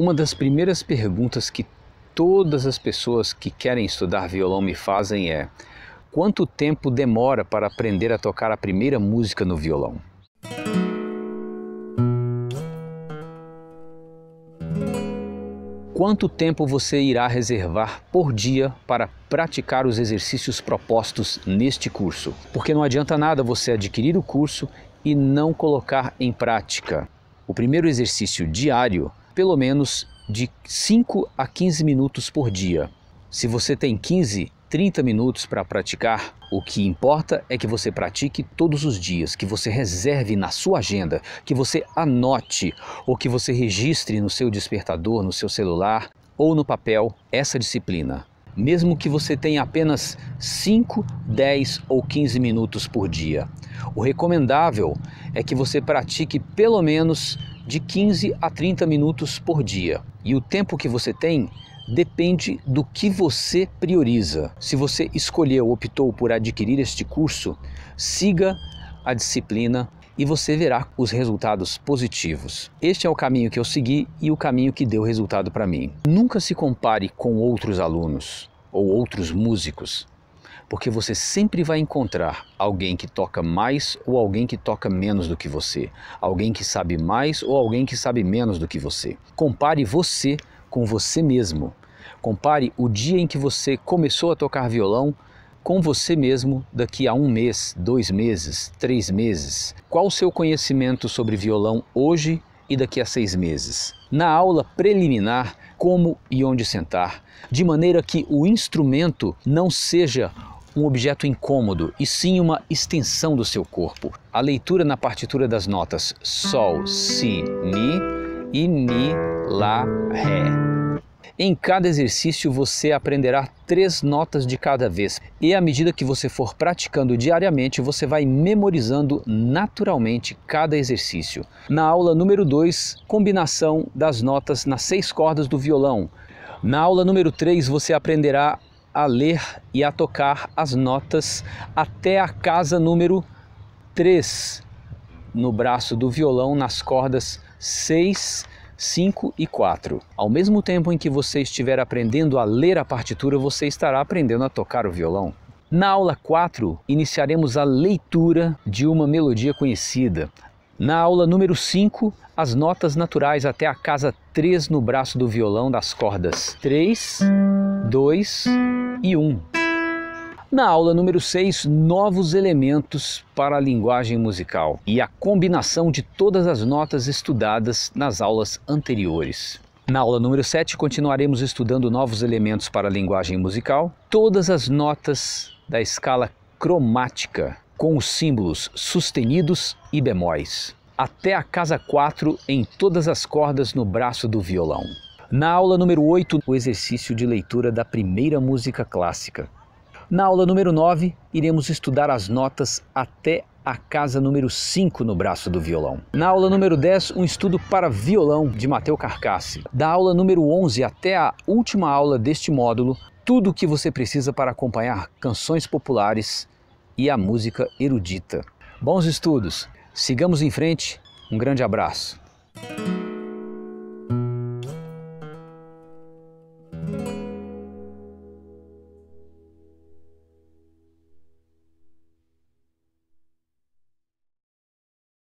Uma das primeiras perguntas que todas as pessoas que querem estudar violão me fazem é: quanto tempo demora para aprender a tocar a primeira música no violão? Quanto tempo você irá reservar por dia para praticar os exercícios propostos neste curso? Porque não adianta nada você adquirir o curso e não colocar em prática. O primeiro exercício diário pelo menos de 5 a 15 minutos por dia. Se você tem 15, 30 minutos para praticar, o que importa é que você pratique todos os dias, que você reserve na sua agenda, que você anote ou que você registre no seu despertador, no seu celular ou no papel essa disciplina. Mesmo que você tenha apenas 5, 10 ou 15 minutos por dia. O recomendável é que você pratique pelo menos de 15 a 30 minutos por dia. E o tempo que você tem depende do que você prioriza. Se você escolheu, optou por adquirir este curso, siga a disciplina e você verá os resultados positivos. Este é o caminho que eu segui e o caminho que deu resultado para mim. Nunca se compare com outros alunos ou outros músicos porque você sempre vai encontrar alguém que toca mais ou alguém que toca menos do que você, alguém que sabe mais ou alguém que sabe menos do que você. Compare você com você mesmo. Compare o dia em que você começou a tocar violão com você mesmo daqui a um mês, dois meses, três meses? Qual o seu conhecimento sobre violão hoje e daqui a seis meses? Na aula preliminar, como e onde sentar, de maneira que o instrumento não seja um objeto incômodo, e sim uma extensão do seu corpo. A leitura na partitura das notas Sol, Si, Mi e Mi, Lá, Ré. Em cada exercício você aprenderá três notas de cada vez e à medida que você for praticando diariamente, você vai memorizando naturalmente cada exercício. Na aula número 2, combinação das notas nas seis cordas do violão. Na aula número 3, você aprenderá a ler e a tocar as notas até a casa número 3 no braço do violão nas cordas 6, 5 e 4. Ao mesmo tempo em que você estiver aprendendo a ler a partitura, você estará aprendendo a tocar o violão. Na aula 4, iniciaremos a leitura de uma melodia conhecida, na aula número 5, as notas naturais até a casa 3 no braço do violão das cordas 3, 2 e 1. Na aula número 6, novos elementos para a linguagem musical e a combinação de todas as notas estudadas nas aulas anteriores. Na aula número 7, continuaremos estudando novos elementos para a linguagem musical, todas as notas da escala cromática com os símbolos sustenidos e bemóis, até a casa 4 em todas as cordas no braço do violão. Na aula número 8, o exercício de leitura da primeira música clássica. Na aula número 9, iremos estudar as notas até a casa número 5 no braço do violão. Na aula número 10, um estudo para violão de Mateu Carcassi. Da aula número 11 até a última aula deste módulo, tudo o que você precisa para acompanhar canções populares e a música erudita. Bons estudos, sigamos em frente, um grande abraço.